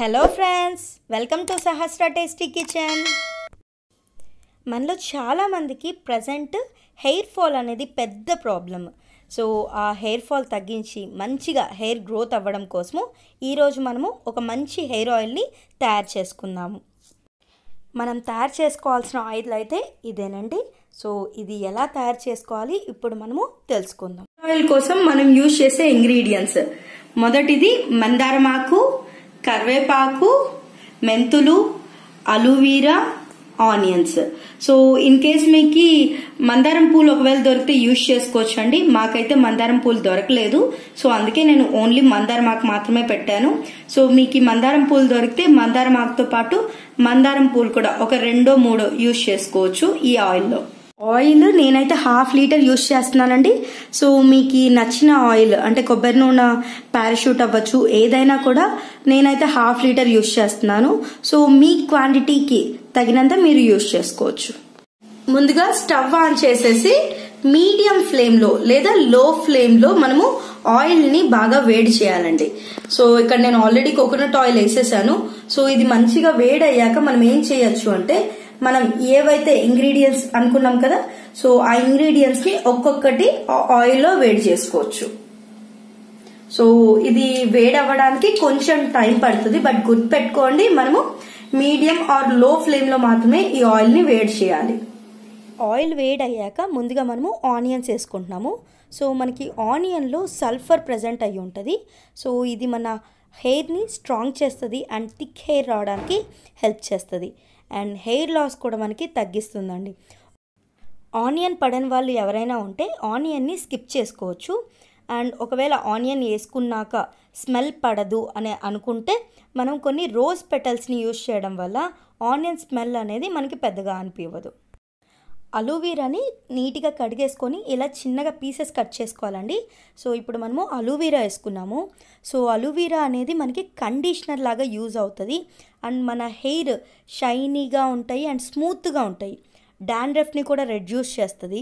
hello friends welcome to Sahasra tasty kitchen మనలో చాలామందికి present hair fall అనేది పెద్ద ప్రాబ్లం సో ఆ హెయిర్ ఫాల్ తగ్గించి మంచిగా హెయిర్ గ్రోత్ అవ్వడం కోసము ఈరోజు మనము ఒక మంచి హెయిర్ ఆయిల్ని తయారు చేసుకుందాము మనం తయారు చేసుకోవాల్సిన ఆయిల్ అయితే ఇదేనండి సో ఇది ఎలా తయారు చేసుకోవాలి ఇప్పుడు మనము తెలుసుకుందాం ఆయిల్ కోసం మనం యూజ్ చేసే ఇంగ్రీడియంట్స్ మొదటిది మందారమాకు కరివేపాకు మెంతులు aloe vera onions so in case మీకు మందారం పూలు ఒకవేళ దొరికితే యూజ్ చేసుకోవచ్చు అండి మాకైతే మందారం పూలు దొరకలేదు సో అందుకే నేను ఓన్లీ మందారం మాకు మాత్రమే పెట్టాను సో మీకు మందారం పూలు దొరికితే మందారం మాకుతో పాటు మందారం పూలు కూడా ఒక రెండో మూడో యూజ్ చేసుకోవచ్చు ఈ ఆయిల్లో ఆయిల్ నేనైతే హాఫ్ లీటర్ యూస్ చేస్తున్నానండి సో మీకు నచ్చిన ఆయిల్ అంటే కొబ్బరి నూనె పారాషూట్ అవ్వచ్చు ఏదైనా కూడా నేనైతే హాఫ్ లీటర్ యూస్ చేస్తున్నాను సో మీ క్వాంటిటీకి తగినంత మీరు యూస్ చేసుకోవచ్చు ముందుగా స్టవ్ ఆన్ చేసేసి మీడియం ఫ్లేమ్లో లేదా లో ఫ్లేమ్లో మనము ఆయిల్ని బాగా వేడి చేయాలండి సో ఇక్కడ నేను ఆల్రెడీ కోకోనట్ ఆయిల్ వేసేసాను సో ఇది మంచిగా వేడయ్యాక మనం ఏం చేయొచ్చు అంటే మనం ఏవైతే ఇంగ్రీడియంట్స్ అనుకున్నాం కదా సో ఆ ఇంగ్రీడియంట్స్ ని ఒక్కొక్కటి ఆయిల్లో వేడి చేసుకోవచ్చు సో ఇది వేడవ్వడానికి కొంచెం టైం పడుతుంది బట్ గుర్తుపెట్టుకోండి మనము మీడియం ఆర్ లో ఫ్లేమ్ లో మాత్రమే ఈ ఆయిల్ ని వేడి చేయాలి ఆయిల్ అయ్యాక ముందుగా మనము ఆనియన్స్ వేసుకుంటున్నాము సో మనకి ఆనియన్లో సల్ఫర్ ప్రజెంట్ అయి ఉంటుంది సో ఇది మన హెయిర్ని స్ట్రాంగ్ చేస్తుంది అండ్ థిక్ హెయిర్ రావడానికి హెల్ప్ చేస్తుంది అండ్ హెయిర్ లాస్ కూడా మనకి తగ్గిస్తుందండి ఆనియన్ పడని వాళ్ళు ఎవరైనా ఉంటే ఆనియన్ని స్కిప్ చేసుకోవచ్చు అండ్ ఒకవేళ ఆనియన్ వేసుకున్నాక స్మెల్ పడదు అని అనుకుంటే మనం కొన్ని రోజ్ పెటల్స్ని యూజ్ చేయడం వల్ల ఆనియన్ స్మెల్ అనేది మనకి పెద్దగా అనిపించదు అలూవీరాని నీట్గా కడిగేసుకొని ఇలా చిన్నగా పీసెస్ కట్ చేసుకోవాలండి సో ఇప్పుడు మనము అలూవీరా వేసుకున్నాము సో అలూవీరా అనేది మనకి కండిషనర్ లాగా యూజ్ అవుతుంది అండ్ మన హెయిర్ షైనీగా ఉంటాయి అండ్ స్మూత్గా ఉంటాయి డాండ్రఫ్ని కూడా రెడ్యూస్ చేస్తుంది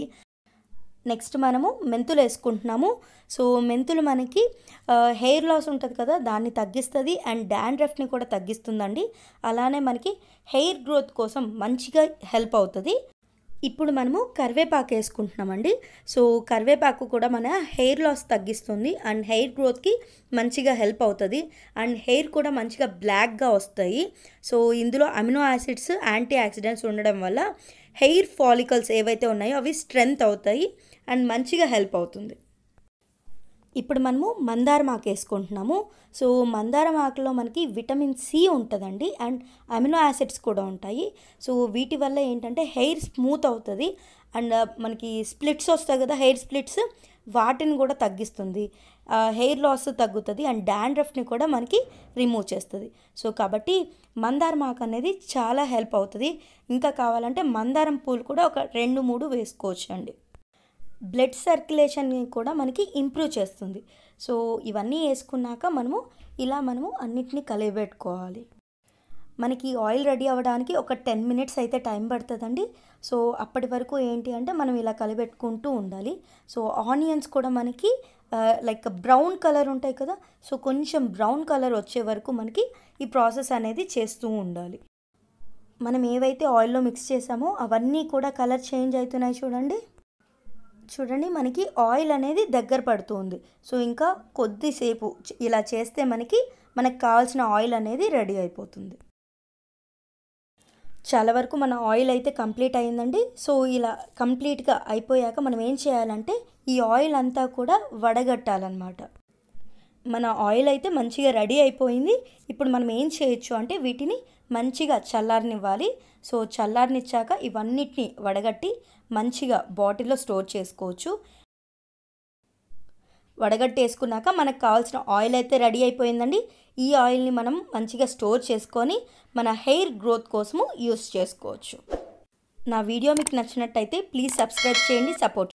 నెక్స్ట్ మనము మెంతులు వేసుకుంటున్నాము సో మెంతులు మనకి హెయిర్ లాస్ ఉంటుంది కదా దాన్ని తగ్గిస్తుంది అండ్ డాండ్రఫ్ని కూడా తగ్గిస్తుందండి అలానే మనకి హెయిర్ గ్రోత్ కోసం మంచిగా హెల్ప్ అవుతుంది ఇప్పుడు మనము కరివేపాకు వేసుకుంటున్నామండి సో కరివేపాకు కూడా మన హెయిర్ లాస్ తగ్గిస్తుంది అండ్ హెయిర్ గ్రోత్కి మంచిగా హెల్ప్ అవుతుంది అండ్ హెయిర్ కూడా మంచిగా బ్లాక్గా వస్తాయి సో ఇందులో అమినో యాసిడ్స్ యాంటీ యాక్సిడెంట్స్ ఉండడం వల్ల హెయిర్ ఫాలికల్స్ ఏవైతే ఉన్నాయో అవి స్ట్రెంగ్త్ అవుతాయి అండ్ మంచిగా హెల్ప్ అవుతుంది ఇప్పుడు మనము మందారం ఆకు వేసుకుంటున్నాము సో మందారం ఆకులో మనకి విటమిన్ సి ఉంటుందండి అండ్ అమినో యాసిడ్స్ కూడా ఉంటాయి సో వీటి వల్ల ఏంటంటే హెయిర్ స్మూత్ అవుతుంది అండ్ మనకి స్ప్లిట్స్ వస్తాయి కదా హెయిర్ స్ప్లిట్స్ వాటిని కూడా తగ్గిస్తుంది హెయిర్ లాస్ తగ్గుతుంది అండ్ డాండ్రఫ్ని కూడా మనకి రిమూవ్ చేస్తుంది సో కాబట్టి మందారం ఆకు అనేది చాలా హెల్ప్ అవుతుంది ఇంకా కావాలంటే మందారం పూలు కూడా ఒక రెండు మూడు వేసుకోవచ్చు అండి బ్లడ్ సర్క్యులేషన్ని కూడా మనకి ఇంప్రూవ్ చేస్తుంది సో ఇవన్నీ వేసుకున్నాక మనము ఇలా మనము అన్నిటినీ కలిపెట్టుకోవాలి మనకి ఆయిల్ రెడీ అవ్వడానికి ఒక టెన్ మినిట్స్ అయితే టైం పడుతుందండి సో అప్పటి వరకు ఏంటి అంటే మనం ఇలా కలిపెట్టుకుంటూ ఉండాలి సో ఆనియన్స్ కూడా మనకి లైక్ బ్రౌన్ కలర్ ఉంటాయి కదా సో కొంచెం బ్రౌన్ కలర్ వచ్చే వరకు మనకి ఈ ప్రాసెస్ అనేది చేస్తూ ఉండాలి మనం ఏవైతే ఆయిల్లో మిక్స్ చేసామో అవన్నీ కూడా కలర్ చేంజ్ అవుతున్నాయి చూడండి చూడండి మనకి ఆయిల్ అనేది దగ్గర పడుతుంది సో ఇంకా కొద్దిసేపు ఇలా చేస్తే మనకి మనకు కావాల్సిన ఆయిల్ అనేది రెడీ అయిపోతుంది చాలా వరకు మన ఆయిల్ అయితే కంప్లీట్ అయిందండి సో ఇలా కంప్లీట్గా అయిపోయాక మనం ఏం చేయాలంటే ఈ ఆయిల్ అంతా కూడా వడగట్టాలన్నమాట మన ఆయిల్ అయితే మంచిగా రెడీ అయిపోయింది ఇప్పుడు మనం ఏం చేయొచ్చు అంటే వీటిని మంచిగా చల్లారనివ్వాలి సో చల్లారనిచ్చాక ఇవన్నిటిని వడగట్టి మంచిగా బాటిల్లో స్టోర్ చేసుకోవచ్చు వడగట్టి వేసుకున్నాక మనకు కావాల్సిన ఆయిల్ అయితే రెడీ అయిపోయిందండి ఈ ఆయిల్ని మనం మంచిగా స్టోర్ చేసుకొని మన హెయిర్ గ్రోత్ కోసము యూస్ చేసుకోవచ్చు నా వీడియో మీకు నచ్చినట్టయితే ప్లీజ్ సబ్స్క్రైబ్ చేయండి సపోర్ట్